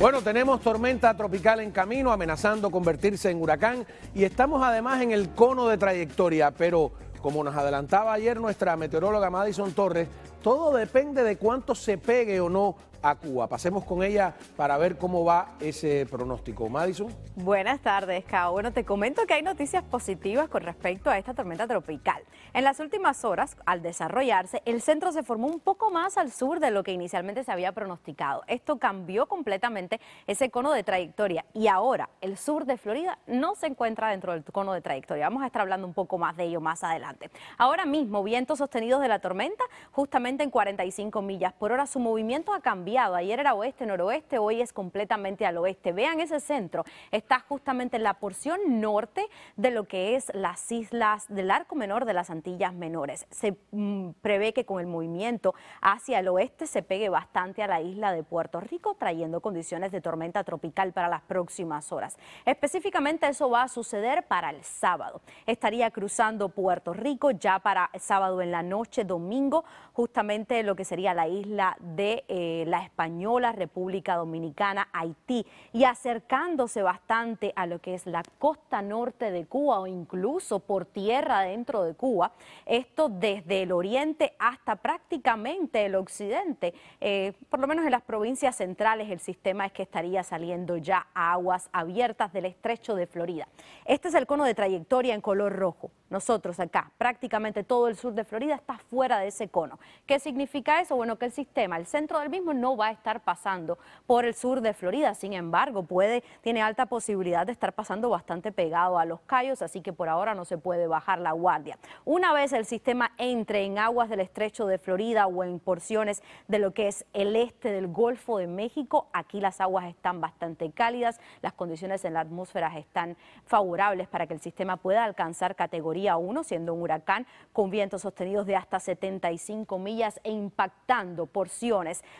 Bueno, tenemos tormenta tropical en camino, amenazando convertirse en huracán y estamos además en el cono de trayectoria, pero como nos adelantaba ayer nuestra meteoróloga Madison Torres, todo depende de cuánto se pegue o no a Cuba. Pasemos con ella para ver cómo va ese pronóstico. Madison. Buenas tardes, Kao. Bueno, te comento que hay noticias positivas con respecto a esta tormenta tropical. En las últimas horas, al desarrollarse, el centro se formó un poco más al sur de lo que inicialmente se había pronosticado. Esto cambió completamente ese cono de trayectoria y ahora el sur de Florida no se encuentra dentro del cono de trayectoria. Vamos a estar hablando un poco más de ello más adelante. Ahora mismo, vientos sostenidos de la tormenta, justamente en 45 millas por hora, su movimiento ha cambiado Ayer era oeste, noroeste, hoy es completamente al oeste. Vean ese centro, está justamente en la porción norte de lo que es las islas del arco menor de las Antillas Menores. Se mm, prevé que con el movimiento hacia el oeste se pegue bastante a la isla de Puerto Rico, trayendo condiciones de tormenta tropical para las próximas horas. Específicamente eso va a suceder para el sábado. Estaría cruzando Puerto Rico ya para sábado en la noche, domingo, justamente lo que sería la isla de eh, la Española, República Dominicana, Haití y acercándose bastante a lo que es la costa norte de Cuba o incluso por tierra dentro de Cuba, esto desde el oriente hasta prácticamente el occidente, eh, por lo menos en las provincias centrales el sistema es que estaría saliendo ya a aguas abiertas del estrecho de Florida. Este es el cono de trayectoria en color rojo. Nosotros acá, prácticamente todo el sur de Florida está fuera de ese cono. ¿Qué significa eso? Bueno, que el sistema, el centro del mismo no va a estar pasando por el sur de Florida. Sin embargo, puede, tiene alta posibilidad de estar pasando bastante pegado a los callos, así que por ahora no se puede bajar la guardia. Una vez el sistema entre en aguas del estrecho de Florida o en porciones de lo que es el este del Golfo de México, aquí las aguas están bastante cálidas, las condiciones en la atmósfera están favorables para que el sistema pueda alcanzar categoría 1, siendo un huracán con vientos sostenidos de hasta 75 millas e impactando porciones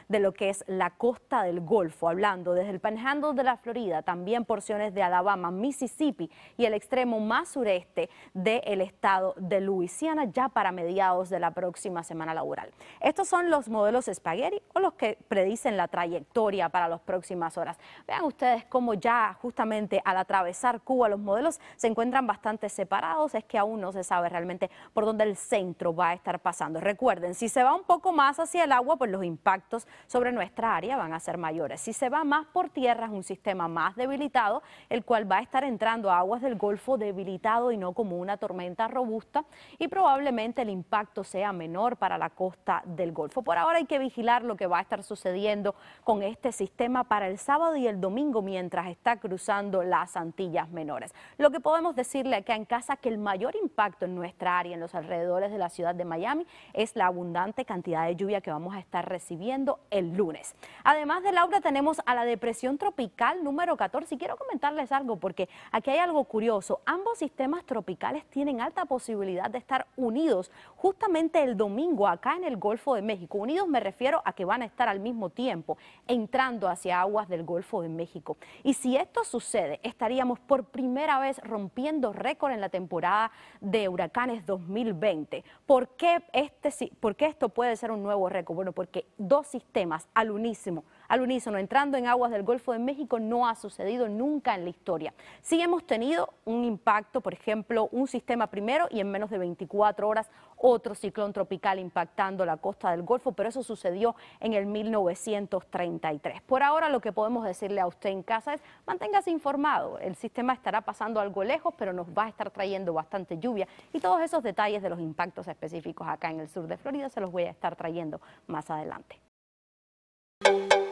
de lo que es la costa del Golfo, hablando desde el Panhandle de la Florida, también porciones de Alabama, Mississippi y el extremo más sureste del estado de Luisiana, ya para mediados de la próxima semana laboral. Estos son los modelos Spaghetti o los que predicen la trayectoria para las próximas horas. Vean ustedes cómo ya justamente al atravesar Cuba los modelos se encuentran bastante separados, es que aún no se sabe realmente por dónde el centro va a estar pasando. Recuerden, si se va un poco más hacia el agua, pues los impactos sobre en nuestra área van a ser mayores. Si se va más por tierra es un sistema más debilitado, el cual va a estar entrando a aguas del Golfo debilitado y no como una tormenta robusta y probablemente el impacto sea menor para la costa del Golfo. Por ahora hay que vigilar lo que va a estar sucediendo con este sistema para el sábado y el domingo mientras está cruzando las Antillas Menores. Lo que podemos decirle acá en casa que el mayor impacto en nuestra área, en los alrededores de la ciudad de Miami, es la abundante cantidad de lluvia que vamos a estar recibiendo el lunes. Además de Laura tenemos a la depresión tropical número 14 y quiero comentarles algo porque aquí hay algo curioso. Ambos sistemas tropicales tienen alta posibilidad de estar unidos justamente el domingo acá en el Golfo de México. Unidos me refiero a que van a estar al mismo tiempo entrando hacia aguas del Golfo de México. Y si esto sucede, estaríamos por primera vez rompiendo récord en la temporada de huracanes 2020. ¿Por este, por qué esto puede ser un nuevo récord? Bueno, porque dos sistemas al unísimo. Al unísono, entrando en aguas del Golfo de México no ha sucedido nunca en la historia. Sí hemos tenido un impacto, por ejemplo, un sistema primero y en menos de 24 horas otro ciclón tropical impactando la costa del Golfo, pero eso sucedió en el 1933. Por ahora lo que podemos decirle a usted en casa es manténgase informado. El sistema estará pasando algo lejos, pero nos va a estar trayendo bastante lluvia y todos esos detalles de los impactos específicos acá en el sur de Florida se los voy a estar trayendo más adelante. Thank you.